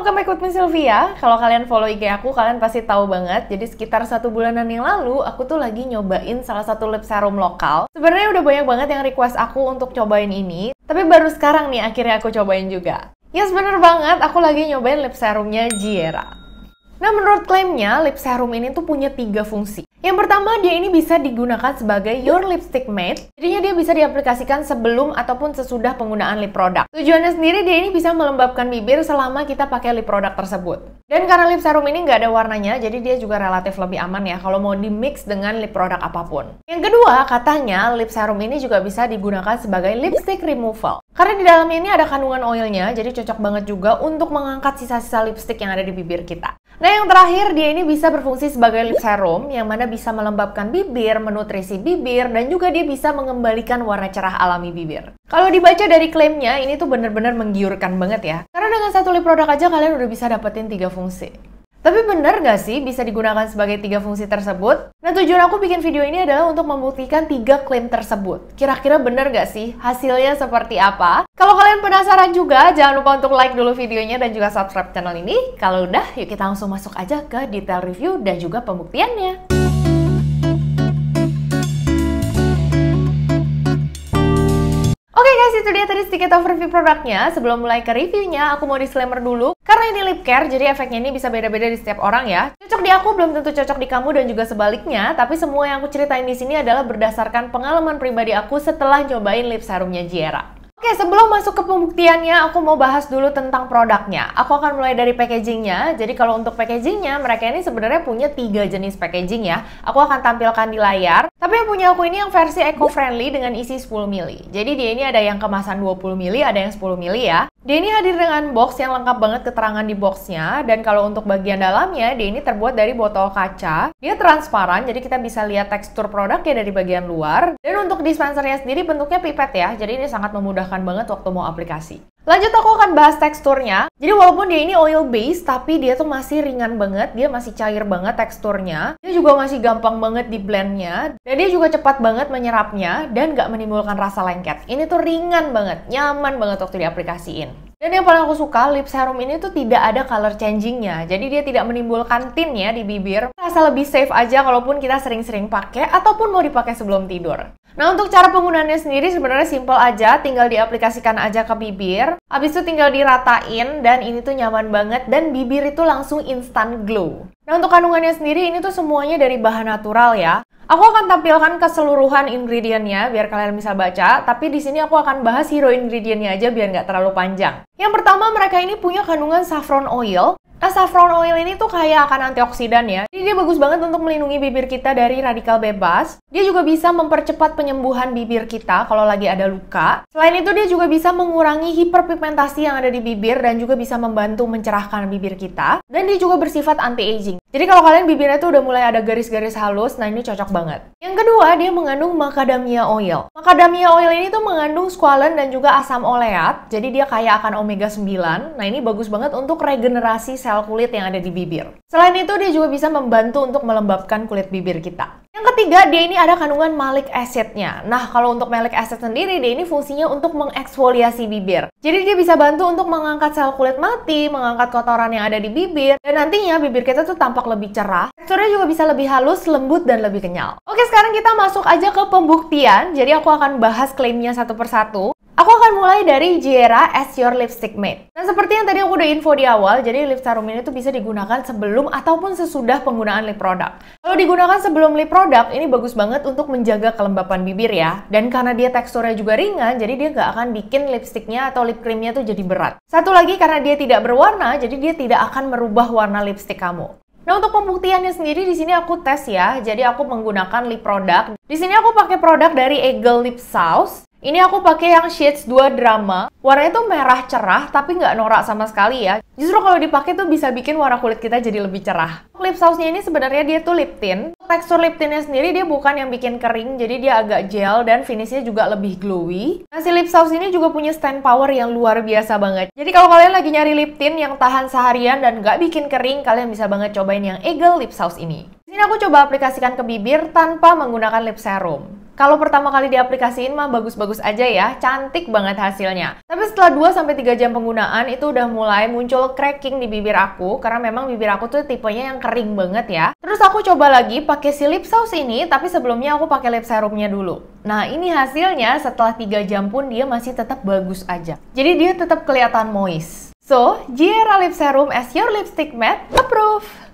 welcome back with me Sylvia. Kalau kalian follow IG aku, kalian pasti tahu banget. Jadi sekitar satu bulanan yang lalu, aku tuh lagi nyobain salah satu lip serum lokal. Sebenarnya udah banyak banget yang request aku untuk cobain ini, tapi baru sekarang nih akhirnya aku cobain juga. Yes, ya, bener banget. Aku lagi nyobain lip serumnya Jiera. Nah, menurut klaimnya, lip serum ini tuh punya tiga fungsi. Yang pertama, dia ini bisa digunakan sebagai Your Lipstick Mate. Jadinya dia bisa diaplikasikan sebelum ataupun sesudah penggunaan lip product. Tujuannya sendiri, dia ini bisa melembabkan bibir selama kita pakai lip product tersebut. Dan karena lip serum ini nggak ada warnanya, jadi dia juga relatif lebih aman ya kalau mau di mix dengan lip product apapun. Yang kedua, katanya lip serum ini juga bisa digunakan sebagai lipstick removal. Karena di dalamnya ini ada kandungan oilnya, jadi cocok banget juga untuk mengangkat sisa-sisa lipstick yang ada di bibir kita. Nah yang terakhir, dia ini bisa berfungsi sebagai lip serum, yang mana bisa melembabkan bibir, menutrisi bibir, dan juga dia bisa mengembalikan warna cerah alami bibir. Kalau dibaca dari klaimnya, ini tuh bener-bener menggiurkan banget ya. Karena dengan satu lip product aja kalian udah bisa dapetin tiga fungsi. Tapi bener gak sih bisa digunakan sebagai tiga fungsi tersebut? Nah tujuan aku bikin video ini adalah untuk membuktikan tiga klaim tersebut. Kira-kira bener gak sih? Hasilnya seperti apa? Kalau kalian penasaran juga, jangan lupa untuk like dulu videonya dan juga subscribe channel ini. Kalau udah, yuk kita langsung masuk aja ke detail review dan juga pembuktiannya. itu dia tadi sedikit overview produknya. Sebelum mulai ke reviewnya, aku mau disclaimer dulu. Karena ini lip care, jadi efeknya ini bisa beda-beda di setiap orang ya. Cocok di aku belum tentu cocok di kamu dan juga sebaliknya, tapi semua yang aku ceritain di sini adalah berdasarkan pengalaman pribadi aku setelah nyobain lip serumnya Jiera. Oke, sebelum masuk ke pembuktiannya, aku mau bahas dulu tentang produknya. Aku akan mulai dari packagingnya. Jadi kalau untuk packagingnya, mereka ini sebenarnya punya tiga jenis packaging ya. Aku akan tampilkan di layar. Tapi yang punya aku ini yang versi eco-friendly dengan isi 10 mili. Jadi dia ini ada yang kemasan 20 mili, ada yang 10 mili ya ini hadir dengan box yang lengkap banget keterangan di boxnya dan kalau untuk bagian dalamnya dia ini terbuat dari botol kaca. Dia transparan jadi kita bisa lihat tekstur produknya dari bagian luar. Dan untuk dispensernya sendiri bentuknya pipet ya, jadi ini sangat memudahkan banget waktu mau aplikasi. Lanjut aku akan bahas teksturnya. Jadi walaupun dia ini oil base, tapi dia tuh masih ringan banget, dia masih cair banget teksturnya. Dia juga masih gampang banget di blendnya, dan dia juga cepat banget menyerapnya, dan gak menimbulkan rasa lengket. Ini tuh ringan banget, nyaman banget waktu diaplikasiin. Dan yang paling aku suka, lip serum ini tuh tidak ada color changingnya. Jadi dia tidak menimbulkan tint ya di bibir. Rasa lebih safe aja kalaupun kita sering-sering pakai ataupun mau dipakai sebelum tidur. Nah untuk cara penggunaannya sendiri sebenarnya simple aja, tinggal diaplikasikan aja ke bibir. abis itu tinggal diratain dan ini tuh nyaman banget dan bibir itu langsung instant glow. Nah untuk kandungannya sendiri ini tuh semuanya dari bahan natural ya. Aku akan tampilkan keseluruhan ingredientnya biar kalian bisa baca, tapi di sini aku akan bahas hero ingredientnya aja biar nggak terlalu panjang. Yang pertama mereka ini punya kandungan saffron oil. Nah, saffron oil ini tuh kaya akan antioksidan ya. Jadi dia bagus banget untuk melindungi bibir kita dari radikal bebas. Dia juga bisa mempercepat penyembuhan bibir kita kalau lagi ada luka. Selain itu dia juga bisa mengurangi hiperpigmentasi yang ada di bibir dan juga bisa membantu mencerahkan bibir kita. Dan dia juga bersifat anti-aging. Jadi kalau kalian bibirnya tuh udah mulai ada garis-garis halus, nah ini cocok banget. Yang kedua, dia mengandung macadamia oil. Macadamia oil ini tuh mengandung squalene dan juga asam oleat, jadi dia kaya akan omega 9. Nah ini bagus banget untuk regenerasi sel kulit yang ada di bibir. Selain itu, dia juga bisa membantu untuk melembabkan kulit bibir kita. Yang ketiga, dia ini ada kandungan malic acid Nah, kalau untuk malic acid sendiri, dia ini fungsinya untuk mengeksfoliasi bibir. Jadi dia bisa bantu untuk mengangkat sel kulit mati, mengangkat kotoran yang ada di bibir, dan nantinya bibir kita tuh tampak lebih cerah. Teksturnya juga bisa lebih halus, lembut, dan lebih kenyal. Oke, sekarang kita masuk aja ke pembuktian. Jadi aku akan bahas klaimnya satu persatu. Aku akan mulai dari Jiera As Your Lipstick Matte. Nah, seperti yang tadi aku udah info di awal, jadi lip serum ini tuh bisa digunakan sebelum ataupun sesudah penggunaan lip product. Kalau digunakan sebelum lip product, ini bagus banget untuk menjaga kelembapan bibir ya. Dan karena dia teksturnya juga ringan, jadi dia nggak akan bikin lipsticknya atau lip creamnya tuh jadi berat. Satu lagi, karena dia tidak berwarna, jadi dia tidak akan merubah warna lipstick kamu. Nah untuk pembuktiannya sendiri di sini aku tes ya. Jadi aku menggunakan lip product. Di sini aku pakai produk dari Eagle Lip Sauce. Ini aku pakai yang shades 2 drama. Warnanya tuh merah cerah tapi nggak norak sama sekali ya. Justru kalau dipakai tuh bisa bikin warna kulit kita jadi lebih cerah. Lip sausnya ini sebenarnya dia tuh lip tint. Tekstur lip tintnya sendiri dia bukan yang bikin kering, jadi dia agak gel dan finishnya juga lebih glowy. Nah si lip saus ini juga punya stand power yang luar biasa banget. Jadi kalau kalian lagi nyari lip tint yang tahan seharian dan nggak bikin kering, kalian bisa banget cobain yang Eagle lip saus ini. Ini aku coba aplikasikan ke bibir tanpa menggunakan lip serum. Kalau pertama kali diaplikasiin mah bagus-bagus aja ya, cantik banget hasilnya. Tapi setelah 2 sampai 3 jam penggunaan itu udah mulai muncul cracking di bibir aku karena memang bibir aku tuh tipenya yang kering banget ya. Terus aku coba lagi pakai si lip sauce ini, tapi sebelumnya aku pakai lip serumnya dulu. Nah, ini hasilnya setelah 3 jam pun dia masih tetap bagus aja. Jadi dia tetap kelihatan moist. So, Jera Lip Serum as your lipstick matte approved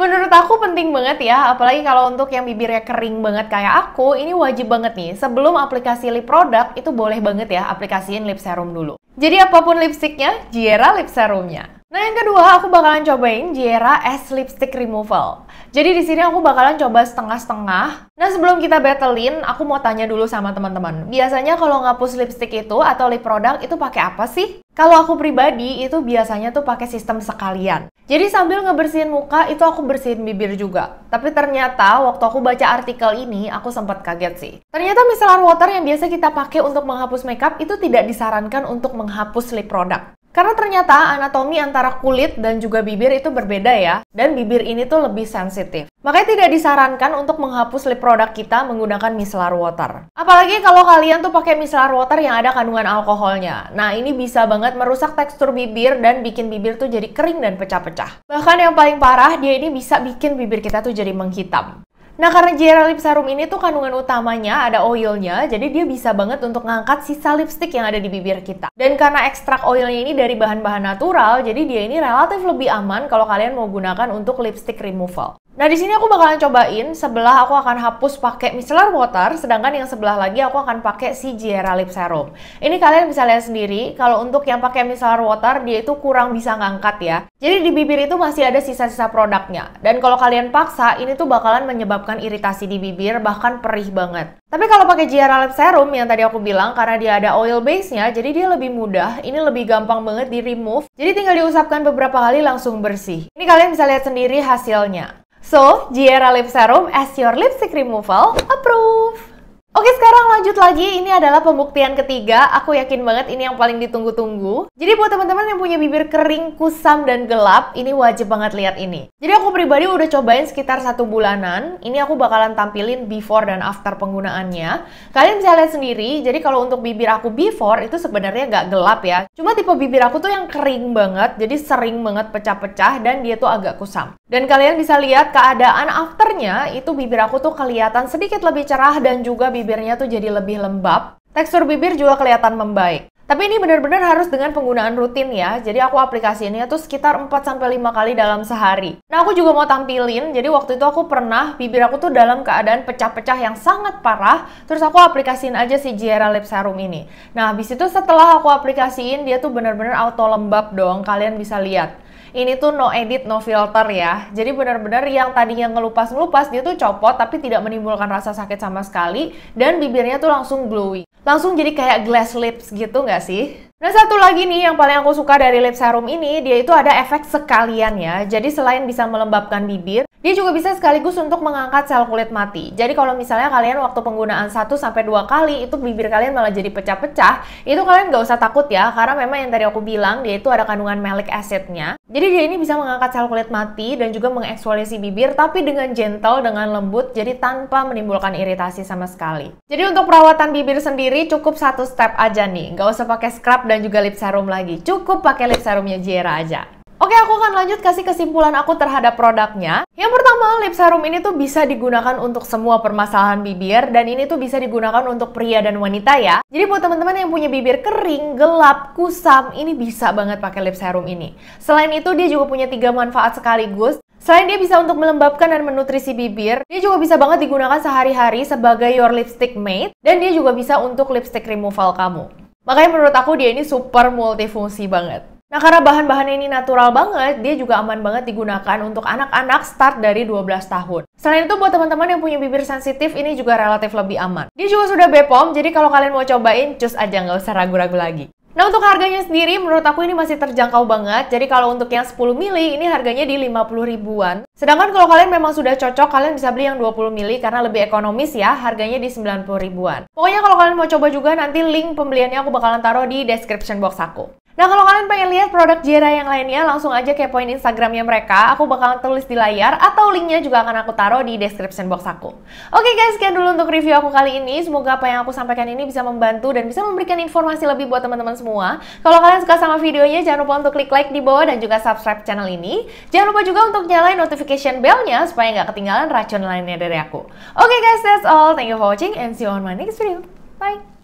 menurut aku penting banget ya, apalagi kalau untuk yang bibirnya kering banget kayak aku, ini wajib banget nih. Sebelum aplikasi lip product, itu boleh banget ya aplikasiin lip serum dulu. Jadi apapun lipsticknya, Jiera lip serumnya. Nah yang kedua aku bakalan cobain Jera S Lipstick Removal. Jadi di sini aku bakalan coba setengah-setengah. Nah sebelum kita battlein, aku mau tanya dulu sama teman-teman. Biasanya kalau ngapus lipstick itu atau lip product itu pakai apa sih? Kalau aku pribadi itu biasanya tuh pakai sistem sekalian. Jadi sambil ngebersihin muka itu aku bersihin bibir juga. Tapi ternyata waktu aku baca artikel ini aku sempat kaget sih. Ternyata micellar water yang biasa kita pakai untuk menghapus makeup itu tidak disarankan untuk menghapus lip product. Karena ternyata anatomi antara kulit dan juga bibir itu berbeda ya, dan bibir ini tuh lebih sensitif. Makanya tidak disarankan untuk menghapus lip produk kita menggunakan micellar water. Apalagi kalau kalian tuh pakai micellar water yang ada kandungan alkoholnya. Nah ini bisa banget merusak tekstur bibir dan bikin bibir tuh jadi kering dan pecah-pecah. Bahkan yang paling parah, dia ini bisa bikin bibir kita tuh jadi menghitam. Nah karena Jera Lip Serum ini tuh kandungan utamanya ada oilnya, jadi dia bisa banget untuk ngangkat sisa lipstick yang ada di bibir kita. Dan karena ekstrak oilnya ini dari bahan-bahan natural, jadi dia ini relatif lebih aman kalau kalian mau gunakan untuk lipstick removal. Nah, di sini aku bakalan cobain sebelah aku akan hapus pakai micellar water, sedangkan yang sebelah lagi aku akan pakai si Jera Lip Serum. Ini kalian bisa lihat sendiri, kalau untuk yang pakai micellar water dia itu kurang bisa ngangkat ya. Jadi di bibir itu masih ada sisa-sisa produknya. Dan kalau kalian paksa, ini tuh bakalan menyebabkan iritasi di bibir, bahkan perih banget. Tapi kalau pakai Jera Lip Serum yang tadi aku bilang, karena dia ada oil base-nya, jadi dia lebih mudah, ini lebih gampang banget di remove. Jadi tinggal diusapkan beberapa kali langsung bersih. Ini kalian bisa lihat sendiri hasilnya. So, Jiera Lip Serum as your lipstick removal approved. Oke sekarang lanjut lagi, ini adalah pembuktian ketiga. Aku yakin banget ini yang paling ditunggu-tunggu. Jadi buat teman-teman yang punya bibir kering, kusam, dan gelap, ini wajib banget lihat ini. Jadi aku pribadi udah cobain sekitar satu bulanan. Ini aku bakalan tampilin before dan after penggunaannya. Kalian bisa lihat sendiri, jadi kalau untuk bibir aku before itu sebenarnya nggak gelap ya. Cuma tipe bibir aku tuh yang kering banget, jadi sering banget pecah-pecah dan dia tuh agak kusam. Dan kalian bisa lihat keadaan afternya itu bibir aku tuh kelihatan sedikit lebih cerah dan juga bibir bibirnya tuh jadi lebih lembab. Tekstur bibir juga kelihatan membaik. Tapi ini benar-benar harus dengan penggunaan rutin ya. Jadi aku aplikasi aplikasinya tuh sekitar 4 sampai 5 kali dalam sehari. Nah, aku juga mau tampilin. Jadi waktu itu aku pernah bibir aku tuh dalam keadaan pecah-pecah yang sangat parah, terus aku aplikasiin aja si Jera Lip Serum ini. Nah, habis itu setelah aku aplikasiin dia tuh benar-benar auto lembab dong. Kalian bisa lihat ini tuh no edit, no filter ya. Jadi benar-benar yang tadi yang ngelupas-ngelupas dia tuh copot tapi tidak menimbulkan rasa sakit sama sekali dan bibirnya tuh langsung glowing. Langsung jadi kayak glass lips gitu nggak sih? Nah satu lagi nih yang paling aku suka dari lip serum ini, dia itu ada efek sekalian ya. Jadi selain bisa melembabkan bibir, dia juga bisa sekaligus untuk mengangkat sel kulit mati. Jadi kalau misalnya kalian waktu penggunaan 1 2 kali itu bibir kalian malah jadi pecah-pecah, itu kalian nggak usah takut ya karena memang yang tadi aku bilang dia itu ada kandungan malic acidnya. Jadi dia ini bisa mengangkat sel kulit mati dan juga mengeksfoliasi bibir tapi dengan gentle, dengan lembut, jadi tanpa menimbulkan iritasi sama sekali. Jadi untuk perawatan bibir sendiri cukup satu step aja nih, nggak usah pakai scrub dan juga lip serum lagi. Cukup pakai lip serumnya Jera aja. Oke, aku akan lanjut kasih kesimpulan aku terhadap produknya. Yang pertama, lip serum ini tuh bisa digunakan untuk semua permasalahan bibir dan ini tuh bisa digunakan untuk pria dan wanita ya. Jadi buat teman-teman yang punya bibir kering, gelap, kusam, ini bisa banget pakai lip serum ini. Selain itu, dia juga punya tiga manfaat sekaligus. Selain dia bisa untuk melembabkan dan menutrisi bibir, dia juga bisa banget digunakan sehari-hari sebagai your lipstick mate dan dia juga bisa untuk lipstick removal kamu. Makanya menurut aku dia ini super multifungsi banget. Nah karena bahan bahan ini natural banget, dia juga aman banget digunakan untuk anak-anak start dari 12 tahun. Selain itu buat teman-teman yang punya bibir sensitif ini juga relatif lebih aman. Dia juga sudah BPOM, jadi kalau kalian mau cobain, cus aja nggak usah ragu-ragu lagi. Nah untuk harganya sendiri menurut aku ini masih terjangkau banget. Jadi kalau untuk yang 10 mili ini harganya di 50 ribuan. Sedangkan kalau kalian memang sudah cocok kalian bisa beli yang 20 mili karena lebih ekonomis ya harganya di 90 ribuan. Pokoknya kalau kalian mau coba juga nanti link pembeliannya aku bakalan taruh di description box aku. Nah kalau kalian pengen lihat produk Jera yang lainnya, langsung aja ke poin Instagramnya mereka. Aku bakalan tulis di layar atau linknya juga akan aku taruh di description box aku. Oke guys, sekian dulu untuk review aku kali ini. Semoga apa yang aku sampaikan ini bisa membantu dan bisa memberikan informasi lebih buat teman-teman semua. Kalau kalian suka sama videonya, jangan lupa untuk klik like di bawah dan juga subscribe channel ini. Jangan lupa juga untuk nyalain notification bellnya supaya nggak ketinggalan racun lainnya dari aku. Oke guys, that's all. Thank you for watching and see you on my next video. Bye!